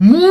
Muy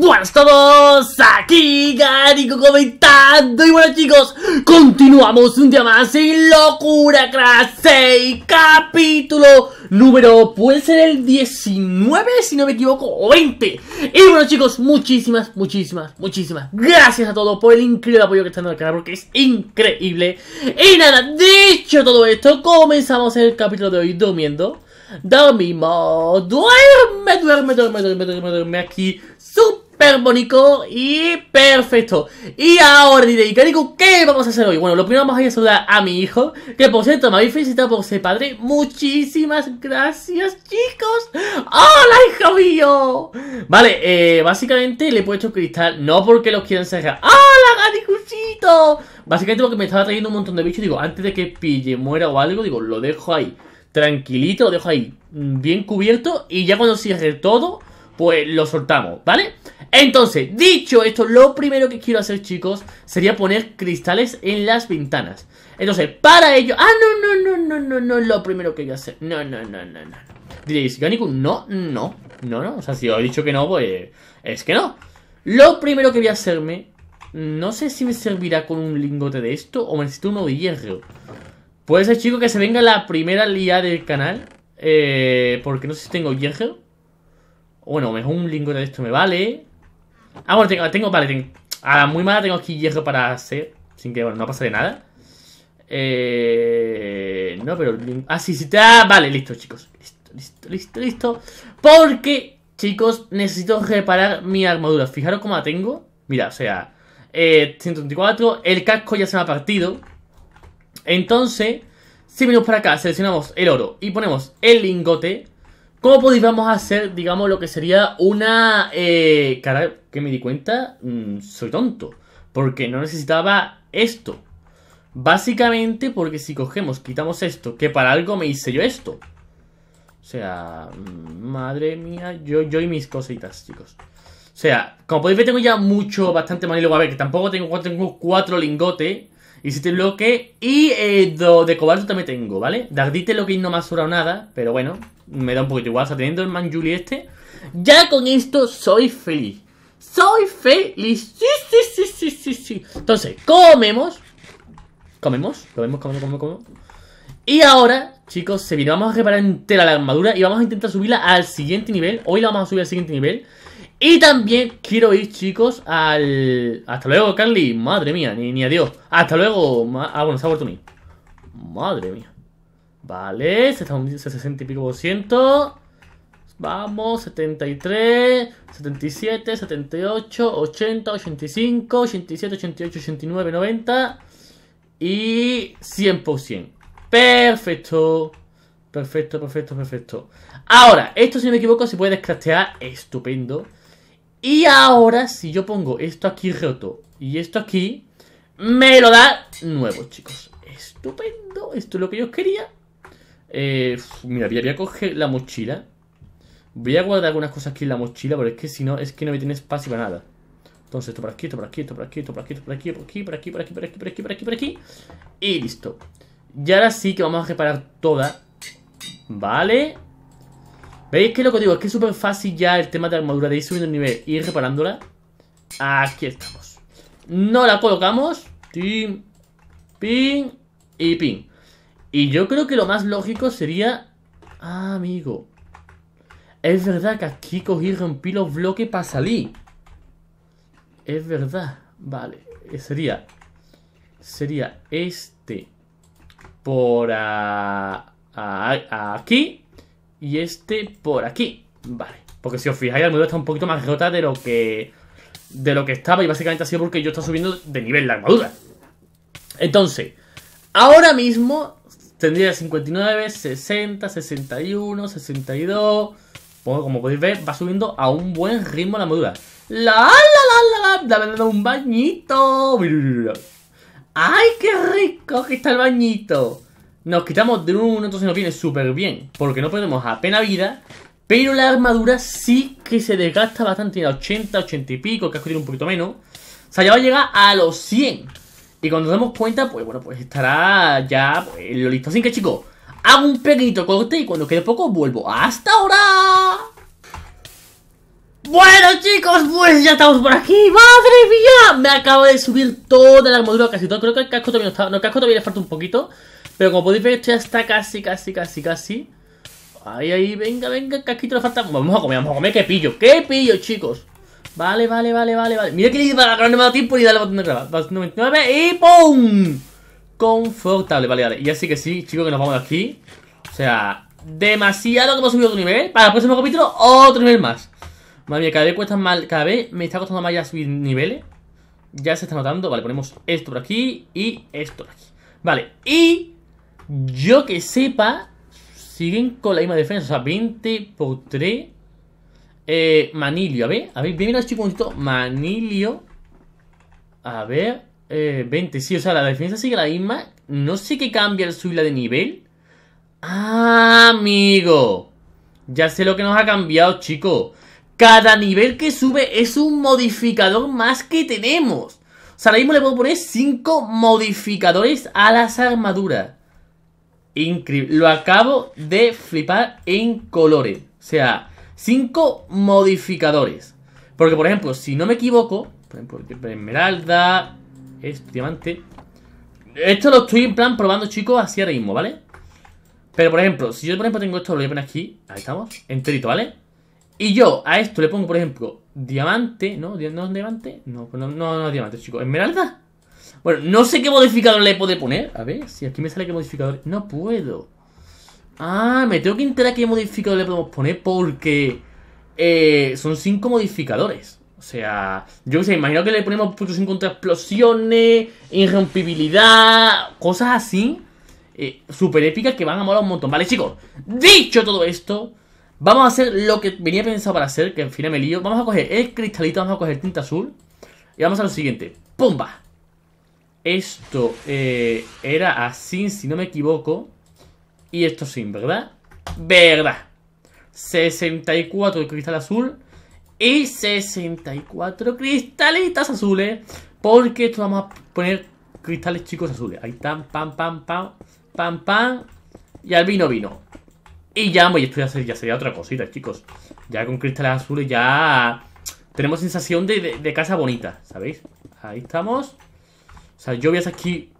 buenas todos, aquí Garico comentando y bueno chicos, continuamos un día más en Locura Crash capítulo número, puede ser el 19 si no me equivoco, o 20 Y bueno chicos, muchísimas, muchísimas, muchísimas gracias a todos por el increíble apoyo que están dando al canal porque es increíble Y nada, dicho todo esto, comenzamos el capítulo de hoy durmiendo Dormimos. Duerme, duerme, duerme, duerme, duerme, duerme aquí. Súper bonito y perfecto. Y ahora diré, digo, ¿qué vamos a hacer hoy? Bueno, lo primero vamos a ir a saludar a mi hijo, que por cierto me habéis felicitado por ser padre. Muchísimas gracias, chicos. ¡Hola, hijo mío! Vale, eh, básicamente le he puesto cristal, no porque lo quieran cerrar. ¡Hola, gaticuchito! Básicamente porque me estaba trayendo un montón de bichos, digo, antes de que pille, muera o algo, digo, lo dejo ahí tranquilito, lo dejo ahí mm, bien cubierto y ya cuando cierre todo, pues lo soltamos, ¿vale? Entonces, dicho esto, lo primero que quiero hacer, chicos, sería poner cristales en las ventanas. Entonces, para ello... Ah, no, no, no, no, no, no, lo primero que voy a hacer. No, no, no, no, no. Diréis, Yoniku, no, no, no, no. O sea, si os he dicho que no, pues es que no. Lo primero que voy a hacerme... No sé si me servirá con un lingote de esto o necesito uno de hierro. Puede ser, chico, que se venga la primera lía del canal. Eh, porque no sé si tengo hierro Bueno, mejor un lingote de esto me vale. Ah, bueno, tengo, tengo vale, tengo. A muy mala tengo aquí hierro para hacer. Sin que, bueno, no pasa de nada. Eh, no, pero. Ah, sí, sí. está, ah, vale, listo, chicos. Listo, listo, listo, listo. Porque, chicos, necesito reparar mi armadura. Fijaros cómo la tengo. Mira, o sea, eh, 124. El casco ya se me ha partido. Entonces, si venimos para acá, seleccionamos el oro y ponemos el lingote, ¿cómo podíamos hacer, digamos, lo que sería una... Eh, cara, que me di cuenta, mm, soy tonto, porque no necesitaba esto. Básicamente porque si cogemos, quitamos esto, que para algo me hice yo esto. O sea, madre mía, yo, yo y mis cositas, chicos. O sea, como podéis ver tengo ya mucho, bastante manilo. a ver, que tampoco tengo, tengo cuatro lingotes. Y si bloque. Y eh, de cobalto también tengo, ¿vale? Dardite lo que no me ha sobrado nada, pero bueno, me da un poquito igual. O teniendo el Manjuli este, ya con esto soy feliz. Soy feliz. Sí, sí, sí, sí, sí, sí. Entonces, comemos. Comemos, comemos, comemos, comemos, comemos. Y ahora, chicos, se viene. Vamos a reparar entera la armadura y vamos a intentar subirla al siguiente nivel. Hoy la vamos a subir al siguiente nivel. Y también quiero ir, chicos, al... Hasta luego, Carly. Madre mía, ni, adiós. Hasta luego. Ah, bueno, se ha vuelto mí. Madre mía. Vale, se está un 60 y pico por ciento. Vamos, 73, 77, 78, 80, 85, 87, 88, 89, 90 y 100%. Perfecto. Perfecto, perfecto, perfecto. Ahora, esto si no me equivoco se puede descraftear. Estupendo. Y ahora, si yo pongo esto aquí roto y esto aquí, me lo da nuevo, chicos. Estupendo, esto es lo que yo quería. mira, voy a, coger la mochila. Voy a guardar algunas cosas aquí en la mochila, porque es que si no, es que no me tiene espacio para nada. Entonces, esto por aquí, esto por aquí, esto por aquí, esto por aquí, esto por aquí, por aquí, por aquí, por aquí, por aquí, por aquí, por aquí, por aquí. Y listo. Y ahora sí que vamos a reparar toda. Vale. ¿Veis que lo que digo? Es que es súper fácil ya el tema de armadura de ir subiendo el nivel y ir reparándola. Aquí estamos. No la colocamos. Tim, pin y pin. Y yo creo que lo más lógico sería... Ah, amigo. Es verdad que aquí cogí y rompí los bloques para salir. Es verdad. Vale. Eh, sería... Sería este... Por a, aquí y este por aquí. Vale, porque si os fijáis, la armadura está un poquito más rota de lo que de lo que estaba y básicamente ha sido porque yo estaba subiendo de nivel la armadura. Entonces, ahora mismo tendría 59, 60, 61, 62... como podéis ver, va subiendo a un buen ritmo la armadura. ¡La, la, la, la, la! ¡La, un bañito! ¡Ay, qué rico que está el bañito! nos quitamos de uno, entonces nos viene súper bien, porque no perdemos apenas vida, pero la armadura sí que se desgasta bastante, en 80, 80 y pico, el casco tiene un poquito menos, o sea, ya va a llegar a los 100, y cuando nos demos cuenta, pues bueno, pues estará ya pues, lo listo, así que chicos, hago un pequeñito corte y cuando quede poco vuelvo, ¡hasta ahora! Bueno chicos, pues ya estamos por aquí ¡Madre mía! Me acabo de subir toda la armadura Casi todo, creo que el casco todavía el casco todavía le falta un poquito pero como podéis ver, esto ya está casi, casi, casi, casi. Ahí, ahí, venga, venga, casquito le falta. Vamos a comer, vamos a comer, qué pillo, qué pillo, chicos. Vale, vale, vale, vale, vale. Mira que para no me ha dado tiempo y dale botón de grabar. 99 y ¡pum! Confortable, vale, vale. Y así que sí, chicos, que nos vamos de aquí. O sea, demasiado que hemos subido otro nivel. Para el próximo capítulo, otro nivel más. Madre mía, cada vez cuesta más cada vez me está costando más ya subir niveles. Ya se está notando. Vale, ponemos esto por aquí y esto por aquí. Vale, y yo que sepa, siguen con la misma defensa. O sea, 20 por 3. Eh, Manilio, a ver, a ver, primero estoy chicos, Manilio. A ver, 20, eh, sí, o sea, la defensa sigue la misma. No sé qué cambia el subirla de nivel. Ah, amigo. Ya sé lo que nos ha cambiado, chico. Cada nivel que sube es un modificador más que tenemos. O sea, ahora mismo le puedo poner 5 modificadores a las armaduras. Increíble. Lo acabo de flipar en colores. O sea, cinco modificadores. Porque, por ejemplo, si no me equivoco, por ejemplo, esmeralda, este diamante. Esto lo estoy en plan probando, chicos, así ahora mismo, ¿vale? Pero, por ejemplo, si yo, por ejemplo, tengo esto, lo voy a poner aquí. Ahí estamos, enterito, ¿vale? Y yo a esto le pongo, por ejemplo, diamante, ¿no? ¿No es diamante? No, pues no, no, no es diamante, chicos. ¿Esmeralda? Bueno, no sé qué modificador le puede poner. A ver, si aquí me sale qué modificador... No puedo. Ah, me tengo que enterar qué modificador le podemos poner porque... Eh, son cinco modificadores. O sea, yo sé, imagino que le ponemos puntos en contra explosiones, irrompibilidad, cosas así. Eh, super épicas que van a molar un montón. Vale, chicos, dicho todo esto, vamos a hacer lo que venía pensado para hacer, que al final me lío. Vamos a coger el cristalito, vamos a coger tinta azul. Y vamos a lo siguiente. ¡Pumba! Esto eh, era así, si no me equivoco. Y esto Sin, ¿verdad? ¿Verdad? 64 cristal azul y 64 cristalitas azules. Porque esto vamos a poner cristales chicos azules. Ahí están, pam, pam, pam, pam, pam. Y al vino, vino. Y ya, y pues, esto ya sería, otra cosita, chicos. Ya con cristales azules ya tenemos sensación de, de casa bonita, ¿sabéis? Ahí estamos. O sea, yo voy hasta aquí...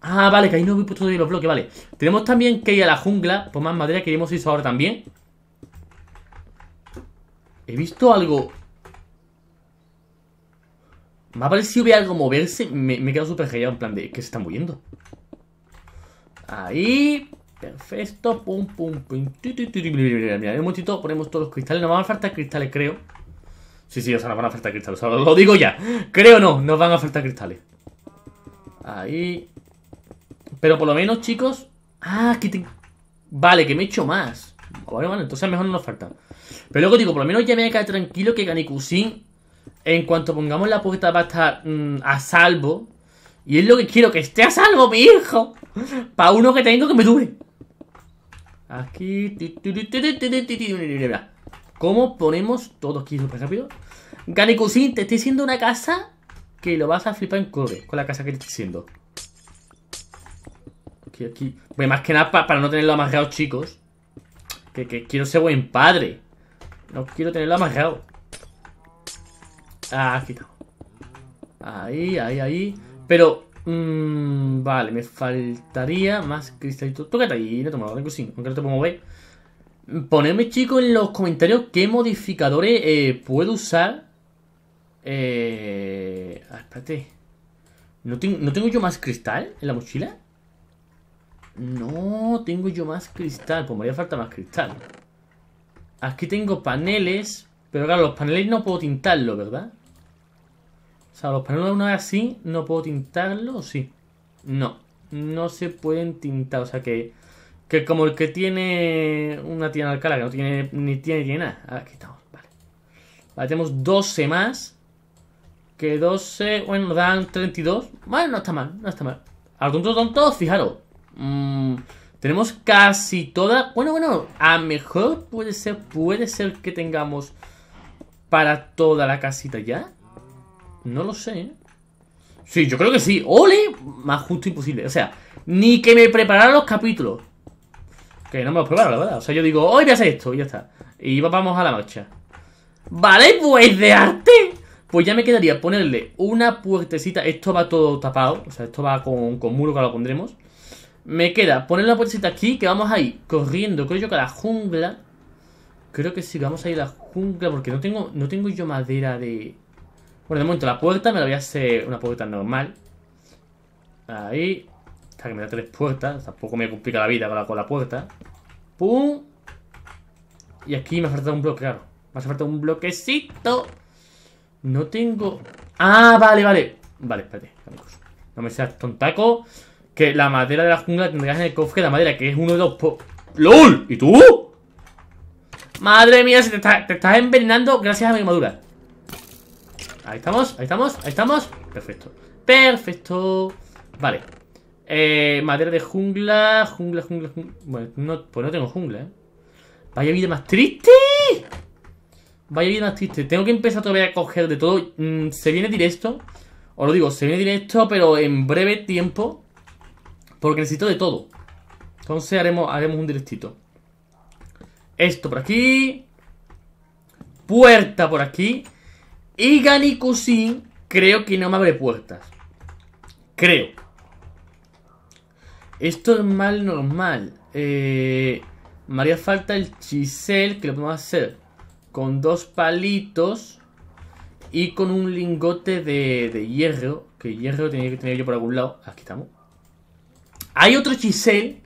Ah, vale, que ahí no voy puesto de los bloques, vale. Tenemos también que ir a la jungla por más madera que hemos hecho ahora también. He visto algo... Me ha parecido hubiera algo moverse. Me, he quedado súper en plan de... que se están moviendo? Ahí... Perfecto, pum, pum, pum. Mira, un momentito ponemos todos los cristales. Nos van a faltar cristales, creo. Sí, sí, o sea, nos van a faltar cristales. lo digo ya. Creo no, nos van a faltar cristales. Ahí. Pero por lo menos, chicos... Ah, que tengo... Vale, que me he hecho más. Vale, vale, entonces mejor no nos falta. Pero luego digo, por lo menos ya me voy a quedar tranquilo que Ganikusin, en cuanto pongamos la puerta, va a estar a salvo. Y es lo que quiero, que esté a salvo, mi hijo. Para uno que tengo que me dure. Aquí. ¿Cómo ponemos todo aquí súper rápido? Ganikusin, te estoy haciendo una casa que lo vas a flipar en cobre con la casa que te estoy haciendo. Aquí, aquí. Pues más que nada para no tenerlo amarrado, chicos. Que, quiero ser buen padre. No quiero tenerlo amarrado. Ah, aquí Ahí, ahí, ahí. Pero, mm, vale, me faltaría más cristalito. Tócate ahí, no te muevas, aunque no te puedo mover. Ponedme, chicos, en los comentarios qué modificadores eh, puedo usar eh, ah, ¿No, ¿No tengo yo más cristal en la mochila? No tengo yo más cristal. Pues me haría falta más cristal. Aquí tengo paneles. Pero claro, los paneles no puedo tintarlo, ¿verdad? O sea, los paneles de una vez así, ¿no puedo tintarlo sí? No, no se pueden tintar. O sea que, que como el que tiene una tienda alcala, que no tiene ni tiene ni nada. Ah, aquí estamos, vale. Vale, tenemos 12 más. Que 12, bueno, dan 32. Bueno, no está mal, no está mal. Al tonto todos fijaros. Mm, tenemos casi todas Bueno, bueno, a mejor puede ser, puede ser que tengamos para toda la casita ya. No lo sé, ¿eh? Sí, yo creo que sí. ¡Ole! Más justo imposible. O sea, ni que me preparara los capítulos. Que no me los preparo, la verdad. O sea, yo digo, hoy voy a hacer esto y ya está. Y vamos a la marcha. Vale, pues de arte. Pues ya me quedaría ponerle una puertecita. Esto va todo tapado. O sea, esto va con, muro que lo pondremos. Me queda poner una puertecita aquí. Que vamos a ir corriendo, creo yo, que a la jungla. Creo que sí, vamos a ir a la jungla. Porque no tengo, no tengo yo madera de... Bueno, de momento la puerta me la voy a hacer una puerta normal. Ahí. Hasta que me da tres puertas. Tampoco me complica la vida con la, con la puerta. ¡Pum! Y aquí me ha faltado un bloque, claro. Me ha falta un bloquecito. No tengo... Ah, vale, vale. Vale, espérate, amigos. No me seas tontaco. Que la madera de la jungla tendrás en el cofre la madera, que es uno de los... Po ¡LOL! ¿Y tú? Madre mía, se te, está, estás envenenando gracias a mi madura. Ahí estamos, ahí estamos, ahí estamos. Perfecto. Perfecto. Vale. Eh, madera de jungla, jungla, jungla, jungla. Bueno, pues no tengo jungla, ¿eh? Vaya vida más triste. Vaya vida más triste. Tengo que empezar todavía a coger de todo. Mm, se viene directo. Os lo digo, se viene directo, pero en breve tiempo. Porque necesito de todo. Entonces haremos, haremos un directito. Esto por aquí. Puerta por aquí. Y sin. creo que no me abre puertas. Creo. Esto es mal normal. Eh, me haría falta el chisel que lo podemos hacer con dos palitos y con un lingote de, hierro. Que hierro tenía que tener yo por algún lado. Aquí estamos. Hay otro chisel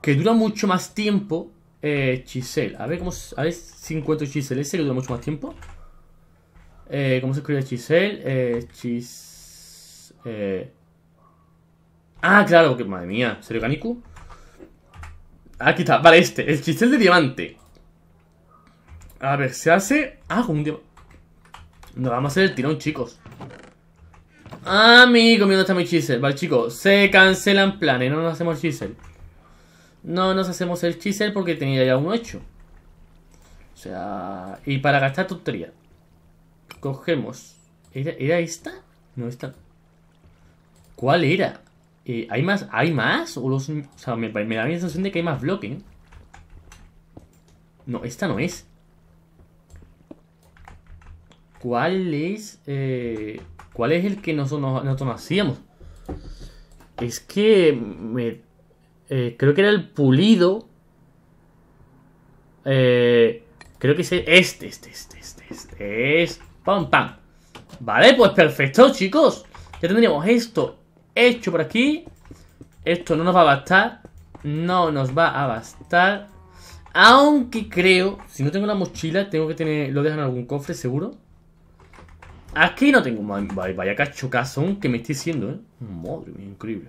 que dura mucho más tiempo. Eh, chisel. A ver, cómo, a si encuentro chisel que dura mucho más tiempo. Eh, ¿Cómo se escribe chisel? Eh, chis... Eh. Ah, claro, que madre mía. ¿Serio, Canicu? Aquí está, vale, este, el chisel de diamante a ver, se hace... Ah, un día... Nos vamos a hacer el tirón, chicos. Amigo mi ¿dónde está mi chisel? Vale, chicos, se cancelan planes, no nos hacemos el chisel. No nos hacemos el chisel porque tenía ya uno hecho. O sea, y para gastar tontería. Cogemos. ¿Era, esta? No, esta. ¿Cuál era? Eh, ¿Hay más? ¿Hay más? O, sea, me, me, da la sensación de que hay más bloque ¿eh? No, esta no es cuál es, eh, cuál es el que nosotros, nosotros hacíamos. Es que eh, creo que era el pulido. Eh, creo que es este, este, este, este, este. Es pam, pam. Vale, pues perfecto, chicos. Ya tendríamos esto hecho por aquí. Esto no nos va a bastar. No nos va a bastar. Aunque creo, si no tengo la mochila, tengo que tener, lo dejan en algún cofre seguro. Aquí no tengo... Vaya cachocazón que me estoy haciendo ¿eh? Madre mía, increíble.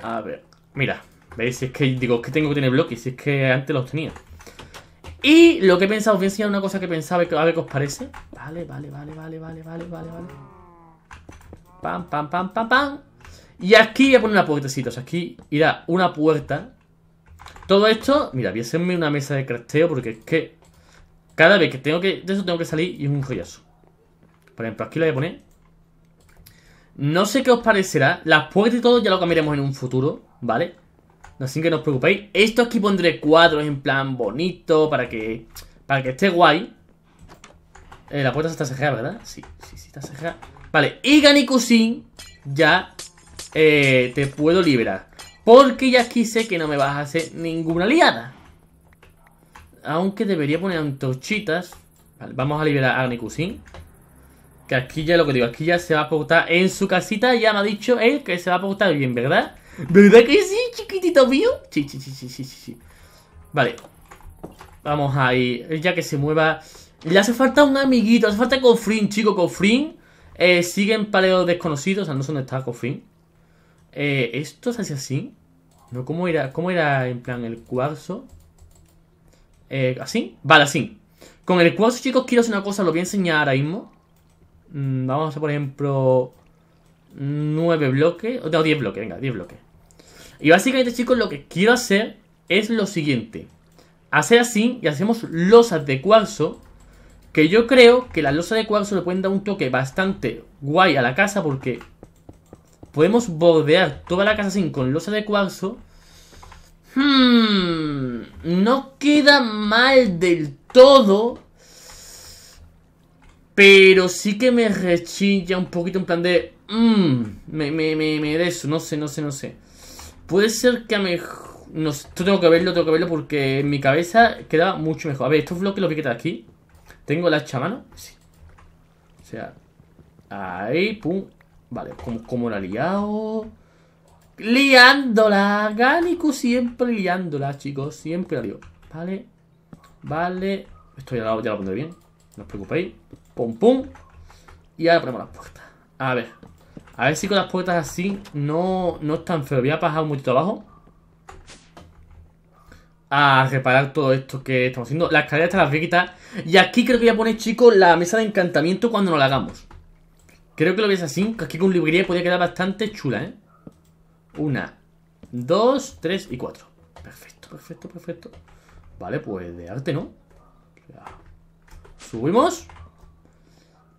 A ver, mira. ¿Veis? Si es que digo que tengo que tener bloques. Si es que antes los tenía. Y lo que he pensado, os voy a enseñar una cosa que pensaba, a ver qué os parece. Vale, vale, vale, vale, vale, vale, vale, vale. Pam, pam, pam, pam, pam. Y aquí voy a poner una puertecita. O sea, aquí irá una puerta. Todo esto, mira, voy a hacerme una mesa de crafteo porque es que cada vez que tengo que... De eso tengo que salir y es un joyazo. Por ejemplo, aquí lo voy a poner. No sé qué os parecerá. Las puertas y todo ya lo cambiaremos en un futuro, ¿vale? Así que no os preocupéis. Esto aquí pondré cuadros en plan bonito para que para que esté guay. Eh, la puerta está cejada, ¿verdad? Sí, sí, sí, está cejada. Vale, y Ganikusin ya eh, te puedo liberar. Porque ya quise que no me vas a hacer ninguna liada. Aunque debería poner antorchitas. Vale, vamos a liberar a Ganikusin. Que aquí ya lo que digo, aquí ya se va a portar en su casita. Ya me ha dicho él que se va a portar bien, ¿verdad? ¿Verdad que sí, chiquitito mío? Sí, sí, sí, sí, sí, sí. Vale. Vamos ahí. Ya que se mueva. Le hace falta un amiguito. Hace falta Cofrin, chico. Cofrin eh, sigue en desconocido. O sea, no sé dónde está Cofrin. Eh, ¿Esto se hace así? No, ¿cómo era, ¿Cómo era en plan el cuarzo? Eh, ¿Así? Vale, así. Con el cuarzo, chicos, quiero hacer una cosa. Lo voy a enseñar ahora mismo. Mm, vamos a, por ejemplo, 9 bloques. No, 10 bloques, venga, 10 bloques. Y básicamente, chicos, lo que quiero hacer es lo siguiente. Hacer así y hacemos losas de cuarzo. Que yo creo que las losas de cuarzo le pueden dar un toque bastante guay a la casa porque podemos bordear toda la casa así con losas de cuarzo. Hmm, no queda mal del todo. Pero sí que me rechilla un poquito en plan de... Mmm, me, me, me, me de eso, no sé, no sé, no sé. Puede ser que a mejor... No esto tengo que verlo, tengo que verlo porque en mi cabeza queda mucho mejor. A ver, estos bloques los voy a quitar aquí. Tengo la hacha mano. Sí. O sea, ahí, pum. Vale, como, como la ha liado. Liándola. Gánico siempre liándola, chicos. Siempre la Vale. Vale. Esto ya lo, ya lo pondré bien. No os preocupéis. Pum, pum. Y ahora ponemos las puertas. A ver. A ver si con las puertas así no, no es tan feo. Voy a pasar un poquito abajo. A reparar todo esto que estamos haciendo. La escalera está las voy Y aquí creo que voy a poner, chicos, la mesa de encantamiento cuando nos la hagamos. Creo que lo veis así. Aquí con librería podría quedar bastante chula, ¿eh? Una, dos, tres y cuatro. Perfecto, perfecto, perfecto. Vale, pues de arte, ¿no? Subimos.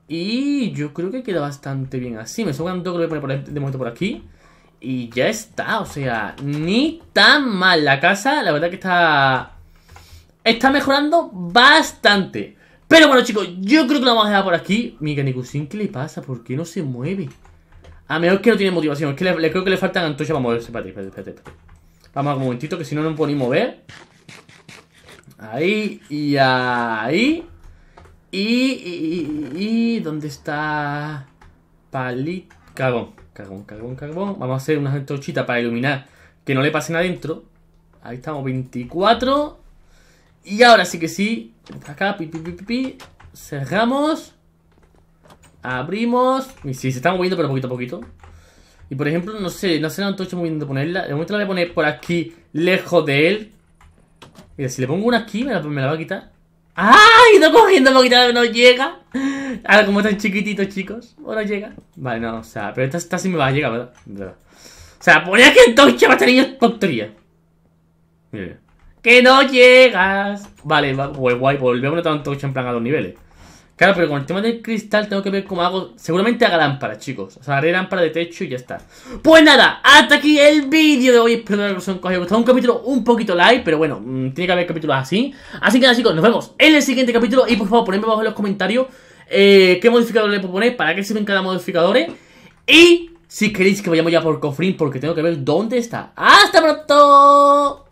Y yo creo que queda bastante bien así. Me sobran dos, voy a por, de momento por aquí. Y ya está, o sea, ni tan mal. La casa, la verdad que está... Está mejorando bastante. Pero bueno, chicos, yo creo que lo vamos a dejar por aquí. Mira, Nikusin, ¿qué le pasa? ¿Por qué no se mueve? A menos que no tiene motivación. Es que le, creo que le faltan antorchas para moverse. Espérate, espérate, Vamos un momentito, que si no, no ni mover. Ahí y ahí. Y, y, ¿dónde está palito? Cagón, cagón, cagón, cagón Vamos a hacer una antorchitas para iluminar que no le pasen adentro. Ahí estamos, 24. Y ahora sí que sí. Acá, pi, Cerramos. Abrimos. Y sí, se está moviendo, pero poquito a poquito. Y por ejemplo, no sé, no sé la antorcha muy bien de ponerla. De momento la voy a poner por aquí, lejos de él. Mira, si le pongo una aquí, me la va a quitar. ¡Ay! No cogiendo porque no llega. Ahora como están chiquititos, chicos. O no llega. Vale, no, o sea, pero esta, sí me va a llegar, ¿verdad? O sea, ponía que entonces va a tener tontería. Que no llegas. Vale, va, guay, guay. Volvemos a notar un en plan a dos niveles. Claro, pero con el tema del cristal tengo que ver cómo hago. Seguramente haga lámpara, chicos. O sea, haré lámpara de techo y ya está. Pues nada, hasta aquí el vídeo de hoy. Espero que os haya gustado. Un capítulo un poquito light, pero bueno, mm, tiene que haber capítulos así. Así que nada, chicos, nos vemos en el siguiente capítulo. Y por favor, ponedme abajo en los comentarios eh, qué modificador le puedo poner, para se sirven cada modificador. Eh. Y si queréis que vayamos ya por Cofrín, porque tengo que ver dónde está. ¡Hasta pronto!